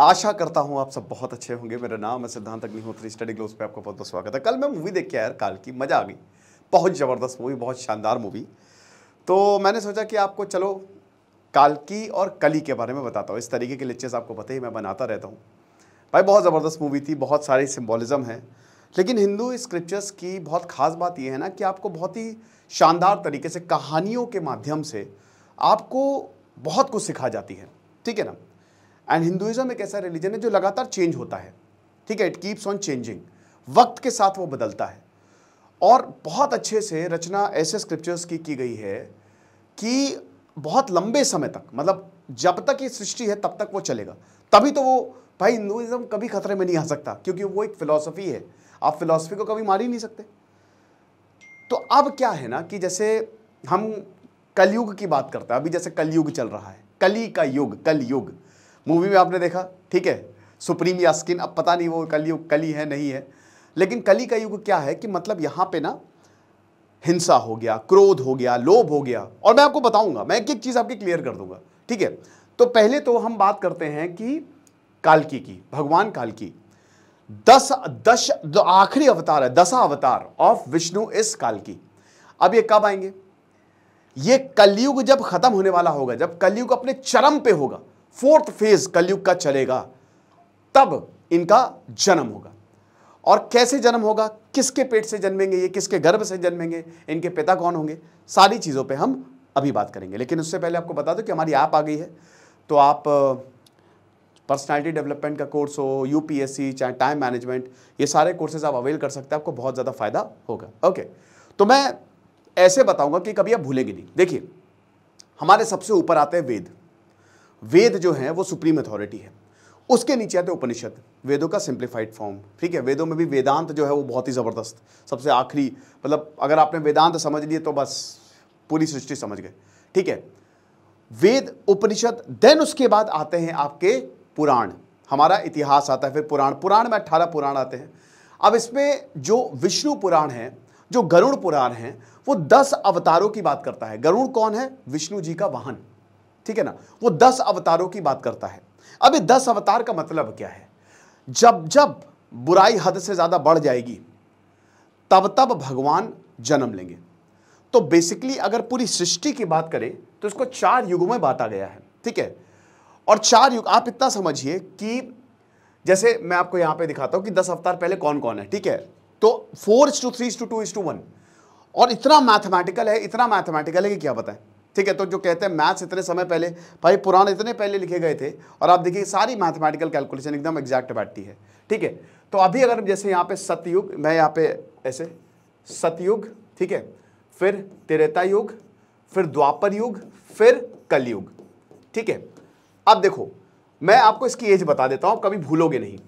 आशा करता हूँ आप सब बहुत अच्छे होंगे मेरा नाम है सिद्धांत अग्निहोत्री स्टडी ग्लोस पे आपका बहुत बहुत स्वागत है कल मैं मूवी देख के यार काल की मज़ा आ गई बहुत ज़बरदस्त मूवी बहुत शानदार मूवी तो मैंने सोचा कि आपको चलो काल की और कली के बारे में बताता हूँ इस तरीके के लेक्चर्स आपको पता ही मैं बनाता रहता हूँ भाई बहुत ज़बरदस्त मूवी थी बहुत सारी सिम्बॉलिज़म है लेकिन हिंदू स्क्रिप्चर्स की बहुत ख़ास बात यह है ना कि आपको बहुत ही शानदार तरीके से कहानियों के माध्यम से आपको बहुत कुछ सिखा जाती है ठीक है ना एंड हिंदुज़म एक ऐसा रिलीजन है जो लगातार चेंज होता है ठीक है इट कीप्स ऑन चेंजिंग वक्त के साथ वो बदलता है और बहुत अच्छे से रचना ऐसे स्क्रिप्चर्स की की गई है कि बहुत लंबे समय तक मतलब जब तक ये सृष्टि है तब तक वो चलेगा तभी तो वो भाई हिंदुज़म कभी खतरे में नहीं आ सकता क्योंकि वो एक फिलोसफी है आप फिलोसफी को कभी मार ही नहीं सकते तो अब क्या है ना कि जैसे हम कलयुग की बात करते हैं अभी जैसे कलयुग चल रहा है कली का युग कलयुग मूवी में आपने देखा ठीक है सुप्रीम या स्किन अब पता नहीं वो कलयुग कली है नहीं है लेकिन कली का युग क्या है कि मतलब यहाँ पे ना हिंसा हो गया क्रोध हो गया लोभ हो गया और मैं आपको बताऊंगा मैं एक एक चीज़ आपकी क्लियर कर दूंगा ठीक है तो पहले तो हम बात करते हैं कि कालकी की भगवान कालकी दस दश आखिरी अवतार है दसा अवतार ऑफ विष्णु इस कालकी अब ये कब आएंगे ये कलयुग जब खत्म होने वाला होगा जब कलयुग अपने चरम पे होगा फोर्थ फेज कलयुग का चलेगा तब इनका जन्म होगा और कैसे जन्म होगा किसके पेट से जन्मेंगे ये किसके गर्भ से जन्मेंगे इनके पिता कौन होंगे सारी चीज़ों पे हम अभी बात करेंगे लेकिन उससे पहले आपको बता दो कि हमारी ऐप आ गई है तो आप पर्सनालिटी डेवलपमेंट का कोर्स हो यूपीएससी चाहे टाइम मैनेजमेंट ये सारे कोर्सेज आप अवेल कर सकते हैं आपको बहुत ज़्यादा फायदा होगा ओके तो मैं ऐसे बताऊंगा कि कभी आप भूलेंगे नहीं देखिए हमारे सबसे ऊपर आते हैं वेद वेद जो है वो सुप्रीम अथॉरिटी है उसके नीचे आते उपनिषद वेदों का सिंप्लीफाइड फॉर्म ठीक है वेदों में भी वेदांत जो है वो बहुत ही ज़बरदस्त सबसे आखिरी मतलब अगर आपने वेदांत समझ लिए तो बस पूरी सृष्टि समझ गए ठीक है वेद उपनिषद देन उसके बाद आते हैं आपके पुराण हमारा इतिहास आता है फिर पुराण पुराण में अट्ठारह पुराण आते हैं अब इसमें जो विष्णु पुराण है जो गरुण पुराण है वो दस अवतारों की बात करता है गरुण कौन है विष्णु जी का वाहन ठीक है ना वो दस अवतारों की बात करता है अब ये दस अवतार का मतलब क्या है जब जब बुराई हद से ज़्यादा बढ़ जाएगी तब तब भगवान जन्म लेंगे तो बेसिकली अगर पूरी सृष्टि की बात करें तो इसको चार युगों में बांटा गया है ठीक है और चार युग आप इतना समझिए कि जैसे मैं आपको यहां पे दिखाता हूं कि दस अवतार पहले कौन कौन है ठीक है तो four is two three is two two is two one और इतना मैथमेटिकल है इतना मैथमेटिकल है कि क्या बताएं ठीक है तो जो कहते हैं मैथ्स इतने समय पहले भाई पुराने इतने पहले लिखे गए थे और आप देखिए सारी मैथमेटिकल कैलकुलेशन एकदम एग्जैक्ट बैठती है ठीक है तो अभी अगर जैसे यहाँ पे सतयुग मैं यहाँ पे ऐसे सतयुग ठीक है फिर तिरता युग फिर द्वापर युग फिर कलयुग ठीक है अब देखो मैं आपको इसकी एज बता देता हूं कभी भूलोगे नहीं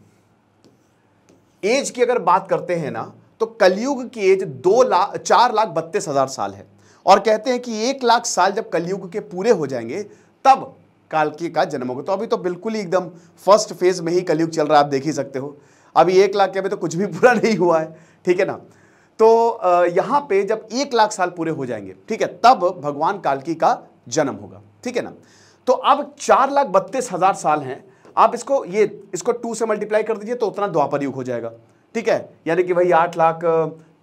एज की अगर बात करते हैं ना तो कलयुग की एज दो लाख चार लाख बत्तीस हजार साल है और कहते हैं कि एक लाख साल जब कलयुग के पूरे हो जाएंगे तब कालकी का जन्म होगा तो अभी तो बिल्कुल ही एकदम फर्स्ट फेज में ही कलयुग चल रहा है आप देख ही सकते हो अभी एक लाख के अभी तो कुछ भी पूरा नहीं हुआ है ठीक है ना तो यहाँ पे जब एक लाख साल पूरे हो जाएंगे ठीक है तब भगवान कालकी का जन्म होगा ठीक है ना तो अब चार लाख बत्तीस हजार साल हैं आप इसको ये इसको टू से मल्टीप्लाई कर दीजिए तो उतना द्वापर युग हो जाएगा ठीक है यानी कि भाई आठ लाख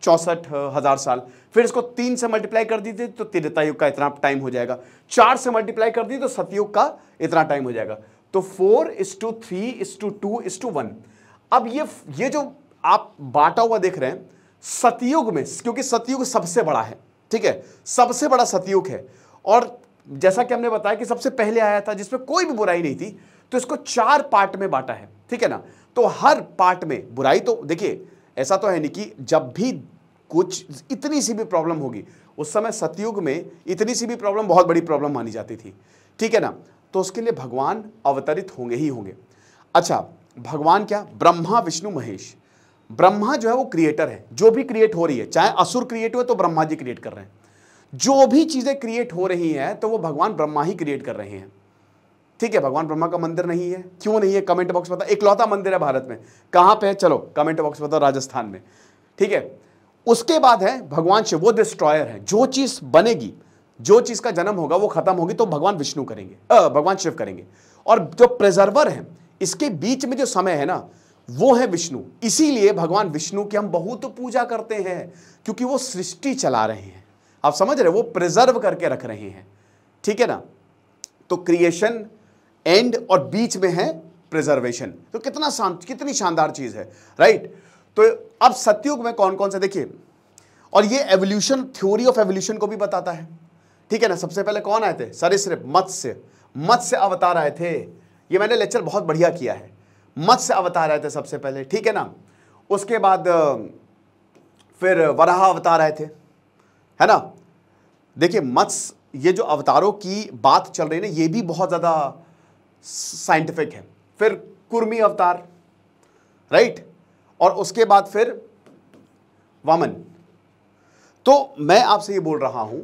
चौसठ हज़ार साल फिर इसको तीन से मल्टीप्लाई कर दीजिए तो तिरता युग का इतना टाइम हो जाएगा चार से मल्टीप्लाई कर दीजिए तो सतयुग का इतना टाइम हो जाएगा तो four is two three is two two is two one अब ये ये जो आप बांटा हुआ देख रहे हैं सतयुग में क्योंकि सतयुग सबसे बड़ा है ठीक है सबसे बड़ा सतयुग है और जैसा कि हमने बताया कि सबसे पहले आया था जिसमें कोई भी बुराई नहीं थी तो इसको चार पार्ट में बांटा है ठीक है ना तो हर पार्ट में बुराई तो देखिए ऐसा तो है नहीं कि जब भी कुछ इतनी सी भी प्रॉब्लम होगी उस समय सतयुग में इतनी सी भी प्रॉब्लम बहुत बड़ी प्रॉब्लम मानी जाती थी ठीक है ना तो उसके लिए भगवान अवतरित होंगे ही होंगे अच्छा भगवान क्या ब्रह्मा विष्णु महेश ब्रह्मा जो है वो क्रिएटर है जो भी क्रिएट हो रही है चाहे असुर क्रिएट हुए तो ब्रह्मा जी क्रिएट कर रहे हैं जो भी चीज़ें क्रिएट हो रही हैं तो वो भगवान ब्रह्मा ही क्रिएट कर रहे हैं ठीक है भगवान ब्रह्मा का मंदिर नहीं है क्यों नहीं है कमेंट बॉक्स बताओ इकलौता मंदिर है भारत में कहां पे है चलो कमेंट बॉक्स बताओ राजस्थान में ठीक है उसके बाद है भगवान शिव वो डिस्ट्रॉयर है जो चीज़ बनेगी जो चीज़ का जन्म होगा वो खत्म होगी तो भगवान विष्णु करेंगे आ, भगवान शिव करेंगे और जो प्रिजर्वर है इसके बीच में जो समय है ना वो है विष्णु इसीलिए भगवान विष्णु की हम बहुत पूजा करते हैं क्योंकि वो सृष्टि चला रहे हैं आप समझ रहे वो प्रिजर्व करके रख रहे हैं ठीक है ना तो क्रिएशन एंड और बीच में है प्रिजर्वेशन तो कितना शान कितनी शानदार चीज़ है राइट तो अब सत्युग में कौन कौन से देखिए और ये एवोल्यूशन थ्योरी ऑफ एवोल्यूशन को भी बताता है ठीक है ना सबसे पहले कौन आए थे सरिसृप मत्स्य मत्स्य अवतार आए थे ये मैंने लेक्चर बहुत बढ़िया किया है मत्स्य अवतार आए थे सबसे पहले ठीक है ना उसके बाद फिर वराह अवतार आए थे है ना देखिए मत्स्य ये जो अवतारों की बात चल रही है ना ये भी बहुत ज़्यादा साइंटिफिक है फिर कुर्मी अवतार राइट और उसके बाद फिर वामन तो मैं आपसे ये बोल रहा हूं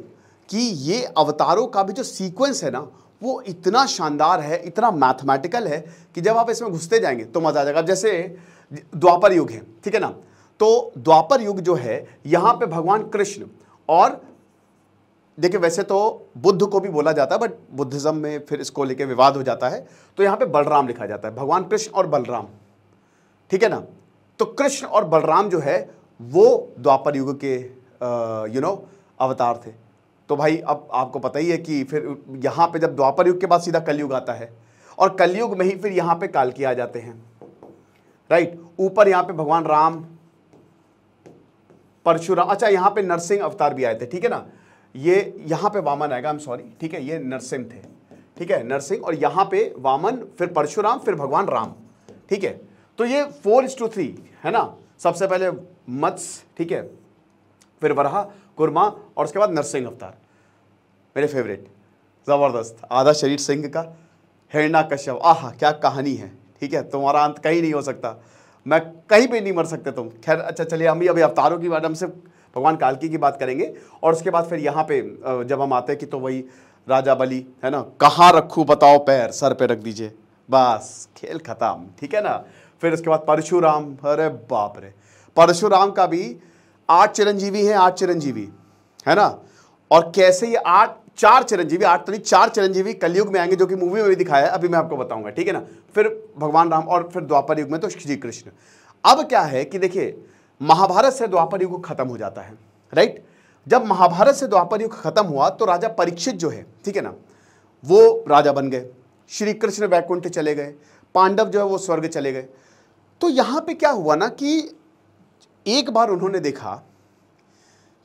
कि ये अवतारों का भी जो सीक्वेंस है ना वो इतना शानदार है इतना मैथमेटिकल है कि जब आप इसमें घुसते जाएंगे तो मज़ा आ जाएगा जैसे द्वापर युग है ठीक है ना तो द्वापर युग जो है यहां पे भगवान कृष्ण और देखिए वैसे तो बुद्ध को भी बोला जाता है बट बुद्धिज़्म में फिर इसको लेके विवाद हो जाता है तो यहाँ पे बलराम लिखा जाता है भगवान कृष्ण और बलराम ठीक है ना तो कृष्ण और बलराम जो है वो द्वापर युग के यू नो अवतार थे तो भाई अब आपको पता ही है कि फिर यहाँ पे जब द्वापर युग के बाद सीधा कलयुग आता है और कलयुग में ही फिर यहाँ पे काल आ जाते हैं राइट ऊपर यहाँ पे भगवान राम परशुराम अच्छा यहाँ पे नरसिंह अवतार भी आए थे ठीक है ना ये यहाँ पे वामन आएगा आई एम सॉरी ठीक है ये नरसिंह थे ठीक है नरसिंह और यहाँ पे वामन फिर परशुराम फिर भगवान राम ठीक है तो ये फोर इज टू थ्री है ना सबसे पहले मत्स्य ठीक है फिर वराह कुर्मा और उसके बाद नरसिंह अवतार मेरे फेवरेट ज़बरदस्त आधा शरीर सिंह का हिरणा कश्यप आह क्या कहानी है ठीक है तुम्हारा अंत कहीं नहीं हो सकता मैं कहीं पर नहीं मर सकते तुम खैर अच्छा चलिए हम अभी अवतारों की मैडम से भगवान कालकी की बात करेंगे और उसके बाद फिर यहाँ पे जब हम आते हैं कि तो वही राजा बली है ना कहाँ रखू बताओ पैर सर पे रख दीजिए बस खेल ख़त्म ठीक है ना फिर उसके बाद परशुराम अरे बाप रे परशुराम का भी आठ चिरंजीवी है आठ चिरंजीवी है ना और कैसे ये आठ चार चिरंजीवी आठ तरी तो चार चिरंजीवी कलयुग में आएंगे जो कि मूवी में भी दिखाया है अभी मैं आपको बताऊंगा ठीक है ना फिर भगवान राम और फिर द्वापर युग में तो श्री कृष्ण अब क्या है कि देखिए महाभारत से द्वापर युग खत्म हो जाता है राइट जब महाभारत से द्वापर युग खत्म हुआ तो राजा परीक्षित जो है ठीक है ना वो राजा बन गए श्री कृष्ण वैकुंठ चले गए पांडव जो है वो स्वर्ग चले गए तो यहां पे क्या हुआ ना कि एक बार उन्होंने देखा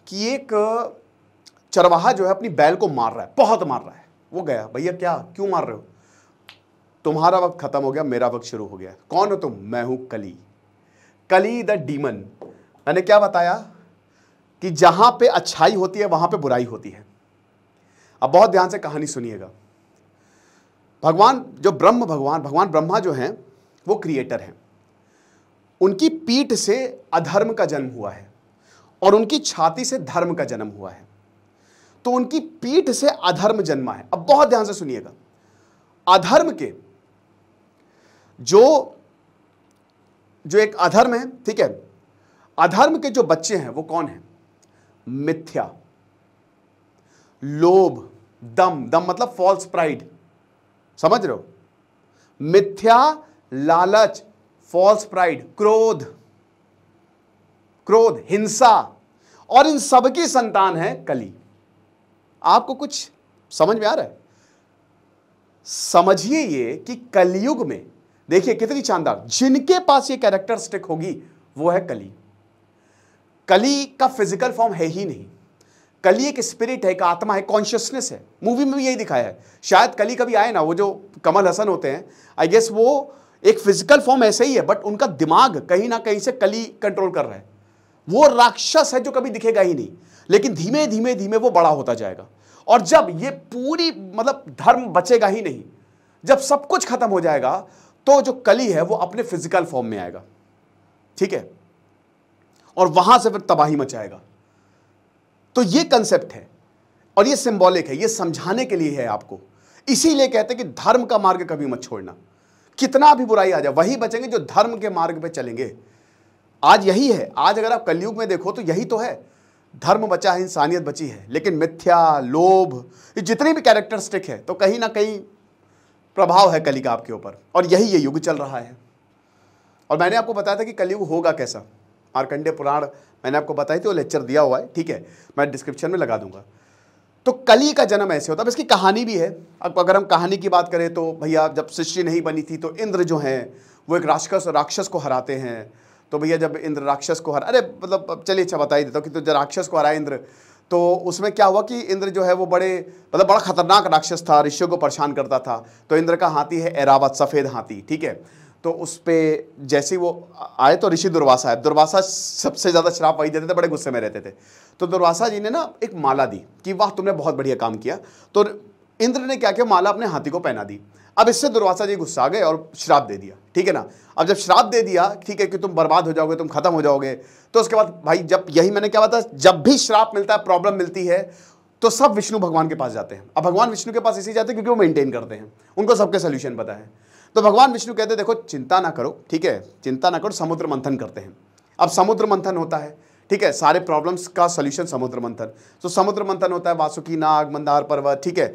कि एक चरवाहा जो है अपनी बैल को मार रहा है बहुत मार रहा है वो गया भैया क्या क्यों मार रहे हो तुम्हारा वक्त खत्म हो गया मेरा वक्त शुरू हो गया कौन हो तुम मैं हूं कली कली द डीमन मैंने क्या बताया कि जहां पे अच्छाई होती है वहां पे बुराई होती है अब बहुत ध्यान से कहानी सुनिएगा भगवान जो ब्रह्म भगवान भगवान ब्रह्मा जो हैं वो क्रिएटर हैं उनकी पीठ से अधर्म का जन्म हुआ है और उनकी छाती से धर्म का जन्म हुआ है तो उनकी पीठ से अधर्म जन्मा है अब बहुत ध्यान से सुनिएगा अधर्म के जो जो एक अधर्म है ठीक है अधर्म के जो बच्चे हैं वो कौन है मिथ्या लोभ दम दम मतलब फॉल्स प्राइड समझ रहे हो मिथ्या लालच फॉल्स प्राइड क्रोध क्रोध हिंसा और इन सबकी संतान है कली आपको कुछ समझ में आ रहा है समझिए ये कि कलयुग में देखिए कितनी शानदार जिनके पास ये कैरेक्टरिस्टिक होगी वो है कली कली का फिजिकल फॉर्म है ही नहीं कली एक स्पिरिट है एक आत्मा है कॉन्शियसनेस है मूवी में भी यही दिखाया है शायद कली कभी आए ना वो जो कमल हसन होते हैं आई गेस वो एक फिजिकल फॉर्म ऐसे ही है बट उनका दिमाग कहीं ना कहीं से कली कंट्रोल कर रहा है वो राक्षस है जो कभी दिखेगा ही नहीं लेकिन धीमे धीमे धीमे वो बड़ा होता जाएगा और जब ये पूरी मतलब धर्म बचेगा ही नहीं जब सब कुछ खत्म हो जाएगा तो जो कली है वो अपने फिजिकल फॉर्म में आएगा ठीक है और वहां से फिर तबाही मचाएगा तो ये कंसेप्ट है और ये सिंबॉलिक है ये समझाने के लिए है आपको इसीलिए कहते हैं कि धर्म का मार्ग कभी मत छोड़ना कितना भी बुराई आ जाए वही बचेंगे जो धर्म के मार्ग पर चलेंगे आज यही है आज अगर आप कलयुग में देखो तो यही तो है धर्म बचा है इंसानियत बची है लेकिन मिथ्या लोभ ये जितनी भी कैरेक्टरिस्टिक है तो कहीं ना कहीं प्रभाव है कली का आपके ऊपर और यही ये युग चल रहा है और मैंने आपको बताया था कि कलयुग होगा कैसा मार्कंडे पुराण मैंने आपको बताया थी वो लेक्चर दिया हुआ है ठीक है मैं डिस्क्रिप्शन में लगा दूंगा तो कली का जन्म ऐसे होता है इसकी कहानी भी है अब अगर हम कहानी की बात करें तो भैया जब सृष्टि नहीं बनी थी तो इंद्र जो हैं वो एक राक्षस राक्षस को हराते हैं तो भैया जब इंद्र राक्षस को हरा अरे मतलब चलिए अच्छा बता ही देता हूँ कि तो जब राक्षस को हराए इंद्र तो उसमें क्या हुआ कि इंद्र जो है वो बड़े मतलब बड़ा खतरनाक राक्षस था ऋषियों को परेशान करता था तो इंद्र का हाथी है एरावत सफ़ेद हाथी ठीक है तो उस पर जैसे वो आए तो ऋषि दुर्वासा है दुर्वासा सबसे ज़्यादा शराब वही देते थे बड़े गुस्से में रहते थे तो दुर्वासा जी ने ना एक माला दी कि वाह तुमने बहुत बढ़िया काम किया तो इंद्र ने क्या किया माला अपने हाथी को पहना दी अब इससे दुर्वासा जी गुस्सा गए और श्राप दे दिया ठीक है ना अब जब श्राप दे दिया ठीक है कि तुम बर्बाद हो जाओगे तुम खत्म हो जाओगे तो उसके बाद भाई जब यही मैंने क्या बताया जब भी श्राप मिलता है प्रॉब्लम मिलती है तो सब विष्णु भगवान के पास जाते हैं अब भगवान विष्णु के पास इसी जाते हैं क्योंकि वो मेंटेन करते हैं उनको सबके सोल्यूशन पता है तो भगवान विष्णु कहते हैं देखो चिंता ना करो ठीक है चिंता ना करो समुद्र मंथन करते हैं अब समुद्र मंथन होता है ठीक है सारे प्रॉब्लम्स का सोल्यूशन समुद्र मंथन तो समुद्र मंथन होता है वासुकी नाग मंदार पर्वत ठीक है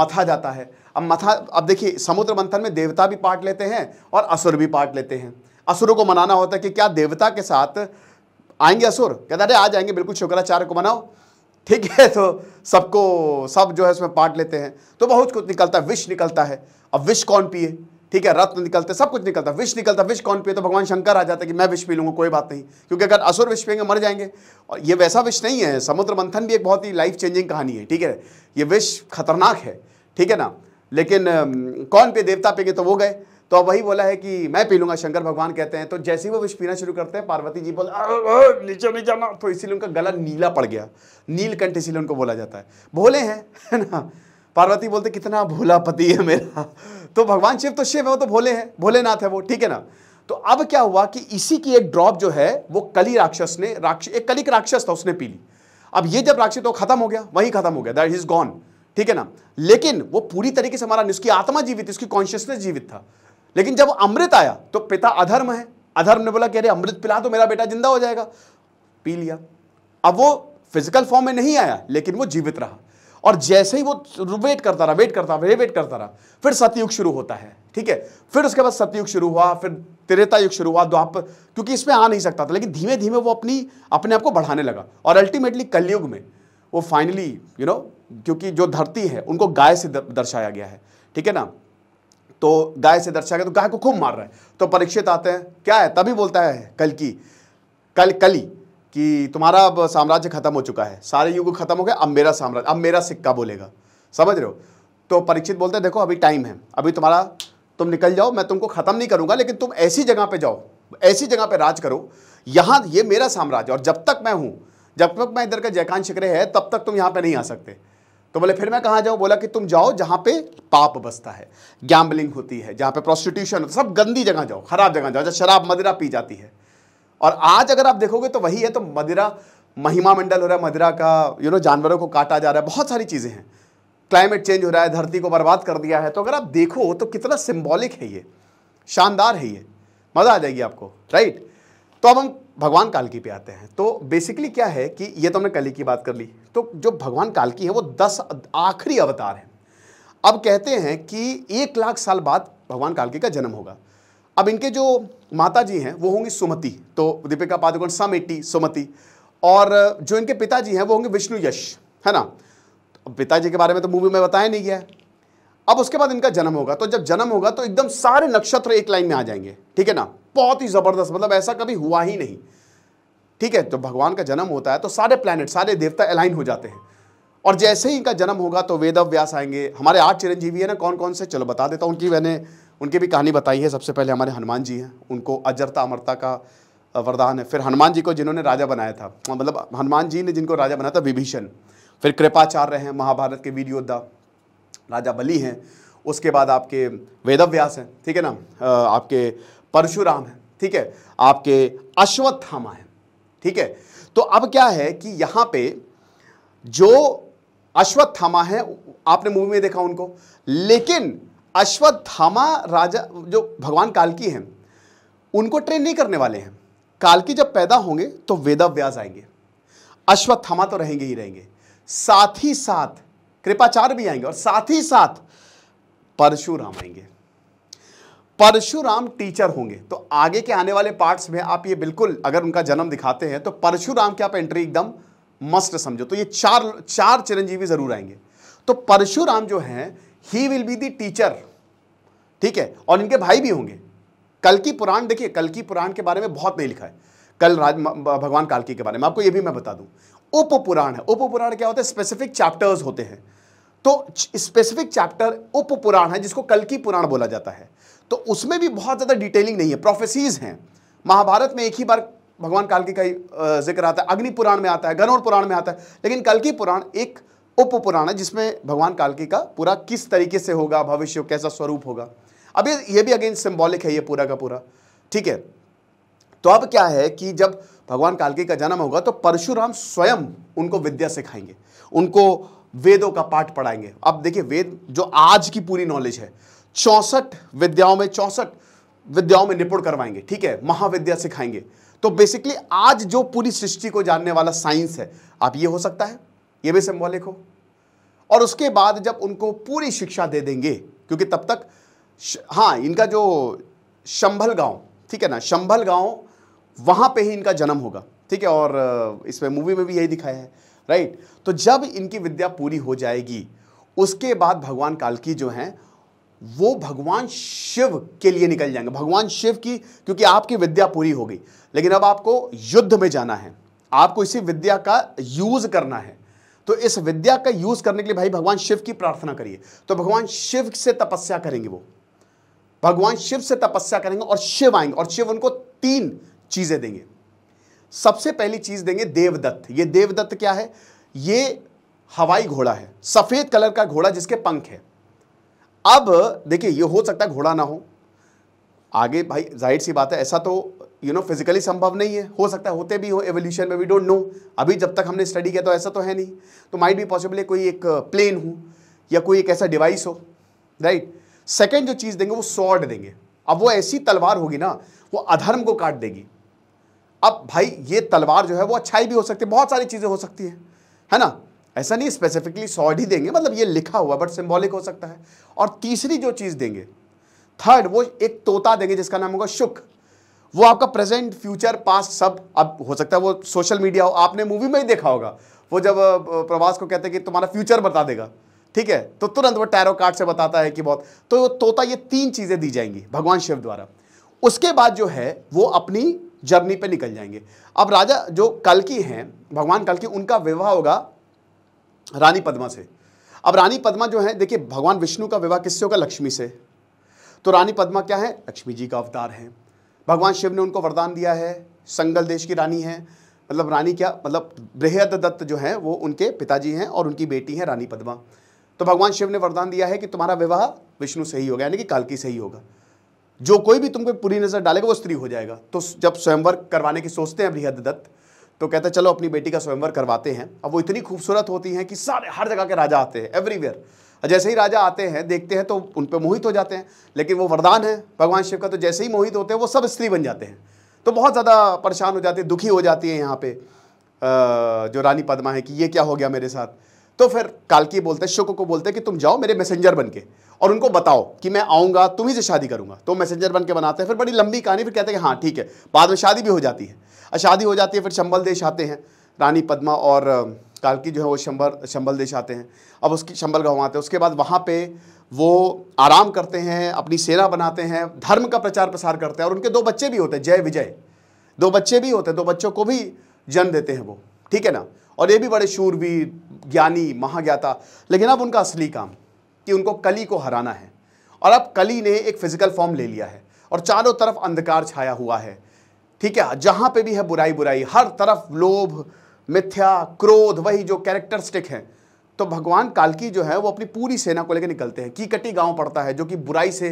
मथा जाता है अब मथा अब देखिए समुद्र मंथन में देवता भी पार्ट लेते हैं और असुर भी पार्ट लेते हैं असुरों को मनाना होता है कि क्या देवता के साथ आएंगे असुर कहते अरे आ जाएंगे बिल्कुल शुक्राचार्य को मनाओ ठीक है तो सबको सब जो है उसमें पार्ट लेते हैं तो बहुत कुछ निकलता है विष निकलता है अब विष कौन पिए ठीक है रत्न निकलते सब कुछ निकलता विष निकलता विष कौन पिए तो भगवान शंकर आ जाता है कि मैं विष पी लूँगा कोई बात नहीं क्योंकि अगर असुर विष पिएंगे मर जाएंगे और ये वैसा विष नहीं है समुद्र मंथन भी एक बहुत ही लाइफ चेंजिंग कहानी है ठीक है ये विष खतरनाक है ठीक है ना लेकिन कौन पे देवता पिएंगे तो वो गए तो अब वही बोला है कि मैं पी लूंगा शंकर भगवान कहते हैं तो जैसे ही वो विष पीना शुरू करते हैं पार्वती जी बोल नीचे नहीं जाना तो इसीलिए उनका गला नीला पड़ गया नीलकंठ इसीलिए उनको बोला जाता है भोले हैं ना पार्वती बोलते कितना भोला पति है मेरा तो भगवान शिव तो शिव है वो तो भोले हैं भोलेनाथ है वो ठीक है ना तो अब क्या हुआ कि इसी की एक ड्रॉप जो है वो कली राक्षस ने राक्ष एक कलिक राक्षस था उसने पी ली अब ये जब राक्षस तो खत्म हो गया वही खत्म हो गया दैट इज गॉन ठीक है ना लेकिन वो पूरी तरीके से हमारा उसकी आत्मा जीवित उसकी कॉन्शियसनेस जीवित था लेकिन जब अमृत आया तो पिता अधर्म है अधर्म ने बोला कि अरे अमृत पिला तो मेरा बेटा जिंदा हो जाएगा पी लिया अब वो फिजिकल फॉर्म में नहीं आया लेकिन वो जीवित रहा और जैसे ही वो वेट करता रहा वेट करता रहा वेट करता रहा फिर सतयुग शुरू होता है ठीक है फिर उसके बाद सतयुग शुरू हुआ फिर त्रेता युग शुरू हुआ द्वापर तो क्योंकि इसमें आ नहीं सकता था लेकिन धीमे धीमे वो अपनी अपने आप को बढ़ाने लगा और अल्टीमेटली कलयुग में वो फाइनली यू नो क्योंकि जो धरती है उनको गाय से दर्शाया गया है ठीक है ना तो गाय से दर्शाया गया तो गाय को खूब मार रहा है तो परीक्षित आते हैं क्या है तभी बोलता है कल की कल कली कि तुम्हारा अब साम्राज्य खत्म हो चुका है सारे युग खत्म हो गए अब मेरा साम्राज्य अब मेरा सिक्का बोलेगा समझ रहे हो तो परीक्षित बोलते हैं देखो अभी टाइम है अभी तुम्हारा तुम निकल जाओ मैं तुमको ख़त्म नहीं करूँगा लेकिन तुम ऐसी जगह पर जाओ ऐसी जगह पर राज करो यहाँ ये मेरा साम्राज्य और जब तक मैं हूँ जब तक मैं इधर का जयकांत शिकरे है तब तक तुम यहाँ पर नहीं आ सकते तो बोले फिर मैं कहाँ जाऊं बोला कि तुम जाओ जहाँ पे पाप बसता है गैम्बलिंग होती है जहाँ पे प्रोस्टिट्यूशन होता है सब गंदी जगह जाओ खराब जगह जाओ जहां शराब मदिरा पी जाती है और आज अगर आप देखोगे तो वही है तो मदिरा महिमा मंडल हो रहा है मदिरा का यू नो जानवरों को काटा जा रहा है बहुत सारी चीज़ें हैं क्लाइमेट चेंज हो रहा है धरती को बर्बाद कर दिया है तो अगर आप देखो तो कितना सिम्बॉलिक है ये शानदार है ये मज़ा आ जाएगी आपको राइट तो अब हम भगवान कालकी पे आते हैं तो बेसिकली क्या है कि ये तो हमने कली की बात कर ली तो जो भगवान कालकी है वो दस आखिरी अवतार हैं अब कहते हैं कि एक लाख साल बाद भगवान कालकी का जन्म होगा अब इनके जो माता जी हैं वो होंगी सुमति तो दीपिका पादुकोण समेटी सुमति और जो इनके पिताजी हैं वो होंगे विष्णु यश है ना पिताजी के बारे में तो मूवी में बताया नहीं गया है अब उसके बाद इनका जन्म होगा तो जब जन्म होगा तो एकदम सारे नक्षत्र एक लाइन में आ जाएंगे ठीक है ना बहुत ही ज़बरदस्त मतलब ऐसा कभी हुआ ही नहीं ठीक है जब भगवान का जन्म होता है तो सारे प्लैनेट सारे देवता अलाइन हो जाते हैं और जैसे ही इनका जन्म होगा तो वेद व्यास आएंगे हमारे आठ चिरंजीवी है ना कौन कौन से चलो बता देता हूँ उनकी मैंने उनकी भी कहानी बताई है सबसे पहले हमारे हनुमान जी हैं उनको अजरता अमरता का वरदान है फिर हनुमान जी को जिन्होंने राजा बनाया था मतलब हनुमान जी ने जिनको राजा बनाया था विभीषण फिर कृपाचार्य हैं महाभारत के वीर योद्धा राजा बली हैं उसके बाद आपके वेदव्यास हैं ठीक है ना आपके परशुराम हैं ठीक है आपके अश्वत्थामा हैं ठीक है तो अब क्या है कि यहाँ पे जो अश्वत्थामा है आपने मूवी में देखा उनको लेकिन अश्वत्थामा राजा जो भगवान कालकी हैं उनको ट्रेन नहीं करने वाले हैं कालकी जब पैदा होंगे तो वेदाव्यास आएंगे अश्वत्थामा तो रहेंगे ही रहेंगे साथ ही साथ कृपाचार्य भी आएंगे और साथ ही साथ परशुराम आएंगे परशुराम टीचर होंगे तो आगे के आने वाले पार्ट्स में आप ये बिल्कुल अगर उनका जन्म दिखाते हैं तो परशुराम की आप एंट्री एकदम मस्ट समझो तो ये चार चार चिरंजीवी जरूर आएंगे तो परशुराम जो हैं he will be the teacher ठीक है और इनके भाई भी होंगे कल की पुराण देखिए कल की पुराण के बारे में बहुत नहीं लिखा है कल राज भगवान कालकी के बारे में आपको यह भी मैं बता दूं उप पुराण है उप पुराण क्या होता है स्पेसिफिक चैप्टर्स होते हैं तो स्पेसिफिक चैप्टर उप पुराण है जिसको कल की पुराण बोला जाता है तो उसमें भी बहुत ज़्यादा डिटेलिंग नहीं है प्रोफेसीज हैं महाभारत में एक ही बार भगवान कालकी का जिक्र आता है अग्नि पुराण में आता है गनौर पुराण में आता है लेकिन कल की पुराण एक उप पुराण जिसमें भगवान कालकी का पूरा किस तरीके से होगा भविष्य कैसा स्वरूप होगा अब ये ये भी अगेन सिंबॉलिक है ये पूरा का पूरा ठीक है तो अब क्या है कि जब भगवान कालकी का जन्म होगा तो परशुराम स्वयं उनको विद्या सिखाएंगे उनको वेदों का पाठ पढ़ाएंगे अब देखिए वेद जो आज की पूरी नॉलेज है चौंसठ विद्याओं में चौंसठ विद्याओं में निपुण करवाएंगे ठीक है महाविद्या सिखाएंगे तो बेसिकली आज जो पूरी सृष्टि को जानने वाला साइंस है आप ये हो सकता है ये भी सिंबॉलिक हो और उसके बाद जब उनको पूरी शिक्षा दे देंगे क्योंकि तब तक हाँ इनका जो शंभल गांव ठीक है ना शंभल गांव वहां पे ही इनका जन्म होगा ठीक है और इसमें मूवी में भी यही दिखाया है राइट तो जब इनकी विद्या पूरी हो जाएगी उसके बाद भगवान कालकी जो हैं वो भगवान शिव के लिए निकल जाएंगे भगवान शिव की क्योंकि आपकी विद्या पूरी हो गई लेकिन अब आपको युद्ध में जाना है आपको इसी विद्या का यूज करना है तो इस विद्या का यूज करने के लिए भाई भगवान शिव की प्रार्थना करिए तो भगवान शिव से तपस्या करेंगे वो भगवान शिव से तपस्या करेंगे और शिव आएंगे और शिव उनको तीन चीजें देंगे सबसे पहली चीज देंगे देवदत्त ये देवदत्त क्या है ये हवाई घोड़ा है सफेद कलर का घोड़ा जिसके पंख है अब देखिए ये हो सकता है घोड़ा ना हो आगे भाई जाहिर सी बात है ऐसा तो यू नो फिजिकली संभव नहीं है हो सकता है होते भी हो एवोल्यूशन में वी डोंट नो अभी जब तक हमने स्टडी किया तो ऐसा तो है नहीं तो माइट भी पॉसिबल है कोई एक प्लेन uh, हो या कोई एक ऐसा डिवाइस हो राइट सेकेंड जो चीज़ देंगे वो सॉर्ड देंगे अब वो ऐसी तलवार होगी ना वो अधर्म को काट देगी अब भाई ये तलवार जो है वो अच्छाई भी हो सकती है बहुत सारी चीज़ें हो सकती है है ना ऐसा नहीं स्पेसिफिकली सॉर्ड ही देंगे मतलब ये लिखा हुआ बट सिम्बॉलिक हो सकता है और तीसरी जो चीज़ देंगे थर्ड वो एक तोता देंगे जिसका नाम होगा शुक्र वो आपका प्रेजेंट फ्यूचर पास्ट सब अब हो सकता है वो सोशल मीडिया हो आपने मूवी में ही देखा होगा वो जब प्रवास को कहते हैं कि तुम्हारा फ्यूचर बता देगा ठीक है तो तुरंत वो टैरो कार्ड से बताता है कि बहुत तो तोता ये तीन चीज़ें दी जाएंगी भगवान शिव द्वारा उसके बाद जो है वो अपनी जर्नी पे निकल जाएंगे अब राजा जो कल हैं भगवान कल उनका विवाह होगा रानी पदमा से अब रानी पदमा जो है देखिए भगवान विष्णु का विवाह किससे होगा लक्ष्मी से तो रानी पदमा क्या है लक्ष्मी जी का अवतार है भगवान शिव ने उनको वरदान दिया है संगल देश की रानी है मतलब रानी क्या मतलब बृहद दत्त जो हैं वो उनके पिताजी हैं और उनकी बेटी हैं रानी पद्मा तो भगवान शिव ने वरदान दिया है कि तुम्हारा विवाह विष्णु से ही होगा यानी कि कालकी से ही होगा जो कोई भी तुमको पूरी नज़र डालेगा वो स्त्री हो जाएगा तो जब स्वयंवर करवाने की सोचते हैं बृहद दत्त तो कहते हैं चलो अपनी बेटी का स्वयंवर करवाते हैं अब वो इतनी खूबसूरत होती हैं कि सारे हर जगह के राजा आते हैं एवरीवेयर जैसे ही राजा आते हैं देखते हैं तो उन पर मोहित हो जाते हैं लेकिन वो वरदान है भगवान शिव का तो जैसे ही मोहित होते हैं वो सब स्त्री बन जाते हैं तो बहुत ज़्यादा परेशान हो जाते हैं दुखी हो जाती है यहाँ पे जो रानी पद्मा है कि ये क्या हो गया मेरे साथ तो फिर कालकी बोलते हैं शुक्र को बोलते हैं कि तुम जाओ मेरे मैसेंजर बन के और उनको बताओ कि मैं आऊँगा तुम्ही से शादी करूँगा तो मैसेंजर बन के बनाते हैं फिर बड़ी लंबी कहानी फिर कहते हैं कि हाँ ठीक है बाद में शादी भी हो जाती है शादी हो जाती है फिर चंबल देश आते हैं रानी पदमा और कालकी जो है वो शंबर शंबल देश आते हैं अब उसकी शंबल गाँव आते हैं उसके बाद वहाँ पे वो आराम करते हैं अपनी सेना बनाते हैं धर्म का प्रचार प्रसार करते हैं और उनके दो बच्चे भी होते हैं जय विजय दो बच्चे भी होते हैं दो बच्चों को भी जन्म देते हैं वो ठीक है ना और ये भी बड़े शूरवीर ज्ञानी महाज्ञाता लेकिन अब उनका असली काम कि उनको कली को हराना है और अब कली ने एक फिजिकल फॉर्म ले लिया है और चारों तरफ अंधकार छाया हुआ है ठीक है जहाँ पे भी है बुराई बुराई हर तरफ लोभ मिथ्या क्रोध वही जो कैरेक्टरिस्टिक हैं तो भगवान कालकी जो है वो अपनी पूरी सेना को लेकर निकलते हैं कीकटी गांव पड़ता है जो कि बुराई से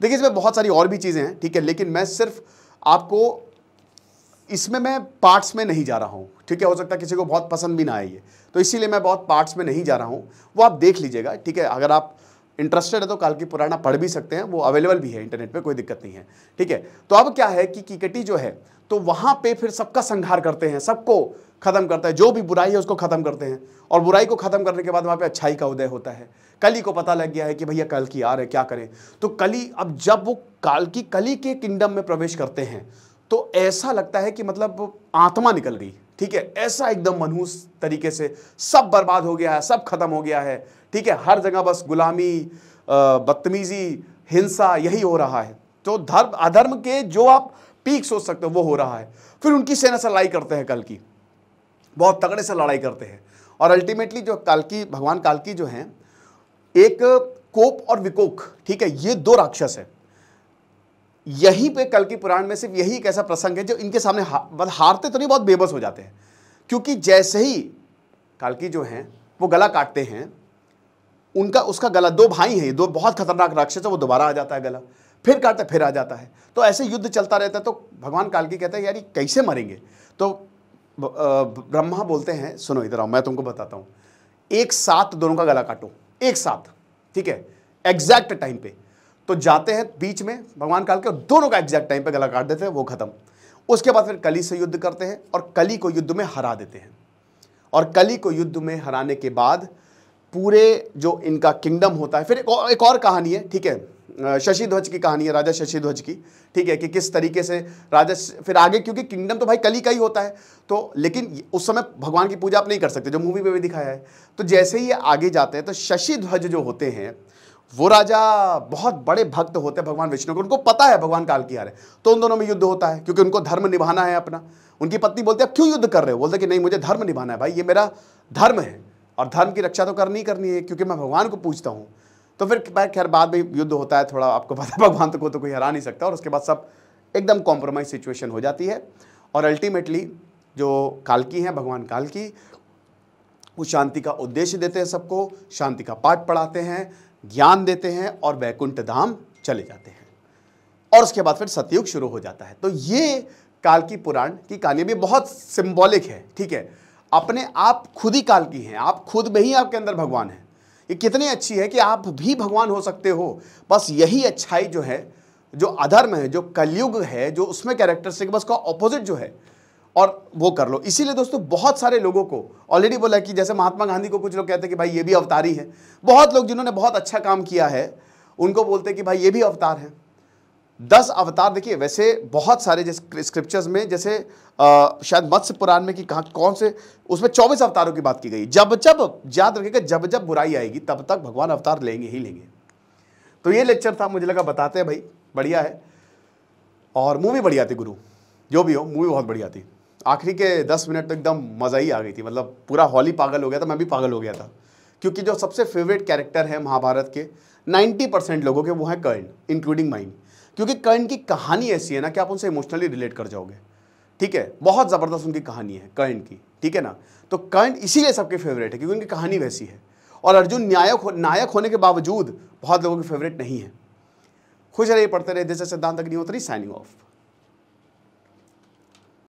देखिए इसमें बहुत सारी और भी चीज़ें हैं ठीक है लेकिन मैं सिर्फ आपको इसमें मैं पार्ट्स में नहीं जा रहा हूँ ठीक है हो सकता है किसी को बहुत पसंद भी ना आए ये तो इसीलिए मैं बहुत पार्ट्स में नहीं जा रहा हूँ वो आप देख लीजिएगा ठीक है अगर आप इंटरेस्टेड है तो काल की पुराना पढ़ भी सकते हैं वो अवेलेबल भी है इंटरनेट पे कोई दिक्कत नहीं है ठीक है तो अब क्या है कि कीकटी जो है तो वहां पे फिर सबका संहार करते हैं सबको खत्म करता है जो भी बुराई है उसको खत्म करते हैं और बुराई को खत्म करने के बाद वहां पे अच्छाई का उदय होता है कली को पता लग गया है कि भैया कल की आ रहे क्या करें तो कली अब जब वो काल की कली के किंगडम में प्रवेश करते हैं तो ऐसा लगता है कि मतलब आत्मा निकल गई ठीक है ऐसा एकदम मनहूस तरीके से सब बर्बाद हो गया है सब खत्म हो गया है ठीक है हर जगह बस गुलामी बदतमीजी हिंसा यही हो रहा है तो धर्म अधर्म के जो आप पीक सोच सकते हो वो हो रहा है फिर उनकी सेना से लड़ाई करते हैं कल की बहुत तगड़े से लड़ाई करते हैं और अल्टीमेटली जो की भगवान की जो हैं एक कोप और विकोक ठीक है ये दो राक्षस है यहीं पे कल की पुराण में सिर्फ यही एक ऐसा प्रसंग है जो इनके सामने हा, मतलब हारते तो नहीं बहुत बेबस हो जाते हैं क्योंकि जैसे ही कालकी जो हैं वो गला काटते हैं उनका उसका गला दो भाई हैं दो बहुत खतरनाक राक्षस है वो दोबारा आ जाता है गला फिर काटते फिर आ जाता है तो ऐसे युद्ध चलता रहता है तो भगवान कालकी कहते हैं यार कैसे मरेंगे तो ब्रह्मा बोलते हैं सुनो इधर आओ मैं तुमको बताता हूँ एक साथ दोनों का गला काटो एक साथ ठीक है एग्जैक्ट टाइम पे तो जाते हैं बीच में भगवान काल के दोनों का एग्जैक्ट टाइम पे गला काट देते हैं वो खत्म उसके बाद फिर कली से युद्ध करते हैं और कली को युद्ध में हरा देते हैं और कली को युद्ध में हराने के बाद पूरे जो इनका किंगडम होता है फिर एक और कहानी है ठीक है शशि ध्वज की कहानी है राजा शशि ध्वज की ठीक है कि किस तरीके से राजा फिर आगे क्योंकि किंगडम तो भाई कली का ही होता है तो लेकिन उस समय भगवान की पूजा आप नहीं कर सकते जो मूवी में भी दिखाया है तो जैसे ही आगे जाते हैं तो शशि ध्वज जो होते हैं वो राजा बहुत बड़े भक्त होते हैं भगवान विष्णु को उनको पता है भगवान काल की हार है तो उन दोनों में युद्ध होता है क्योंकि उनको धर्म निभाना है अपना उनकी पत्नी बोलते है क्यों युद्ध कर रहे हो बोलते कि नहीं मुझे धर्म निभाना है भाई ये मेरा धर्म है और धर्म की रक्षा तो करनी ही करनी है क्योंकि मैं भगवान को पूछता हूँ तो फिर खैर बाद में युद्ध होता है थोड़ा आपको पता भगवान तो को तो कोई हरा नहीं सकता और उसके बाद सब एकदम कॉम्प्रोमाइज सिचुएशन हो जाती है और अल्टीमेटली जो कालकी हैं भगवान कालकी वो शांति का उद्देश्य देते हैं सबको शांति का पाठ पढ़ाते हैं ज्ञान देते हैं और वैकुंठ धाम चले जाते हैं और उसके बाद फिर सतयुग शुरू हो जाता है तो ये कालकी पुराण की कहानी भी बहुत सिंबॉलिक है ठीक है अपने आप खुद ही काल की हैं आप खुद में ही आपके अंदर भगवान हैं ये कितनी अच्छी है कि आप भी भगवान हो सकते हो बस यही अच्छाई जो है जो अधर्म है जो कलयुग है जो उसमें कैरेक्टर से बस का ऑपोजिट जो है और वो कर लो इसीलिए दोस्तों बहुत सारे लोगों को ऑलरेडी बोला कि जैसे महात्मा गांधी को कुछ लोग कहते हैं कि भाई ये भी अवतारी है बहुत लोग जिन्होंने बहुत अच्छा काम किया है उनको बोलते हैं कि भाई ये भी अवतार है दस अवतार देखिए वैसे बहुत सारे जैसे स्क्रिप्चर्स में जैसे आ, शायद मत्स्य पुराण में कि कहाँ कौन से उसमें चौबीस अवतारों की बात की गई जब जब याद रखिएगा जब जब बुराई आएगी तब तक भगवान अवतार लेंगे ही लेंगे तो ये लेक्चर था मुझे लगा बताते हैं भाई बढ़िया है और मूवी बढ़िया थी गुरु जो भी हो मूवी बहुत बढ़िया थी आखिरी के दस मिनट तो एकदम मज़ा ही आ गई थी मतलब पूरा हॉली पागल हो गया था मैं भी पागल हो गया था क्योंकि जो सबसे फेवरेट कैरेक्टर है महाभारत के 90 परसेंट लोगों के वो हैं कर्ण इंक्लूडिंग माइंड क्योंकि कर्ण की कहानी ऐसी है ना कि आप उनसे इमोशनली रिलेट कर जाओगे ठीक है बहुत ज़बरदस्त उनकी कहानी है कर्ण की ठीक है ना तो कर्ण इसीलिए सबके फेवरेट है क्योंकि उनकी कहानी वैसी है और अर्जुन न्यायक हो, नायक होने के बावजूद बहुत लोगों के फेवरेट नहीं है खुश रहिए पढ़ते रहे जैसे सिद्धांत अग्निहोत्री साइनिंग ऑफ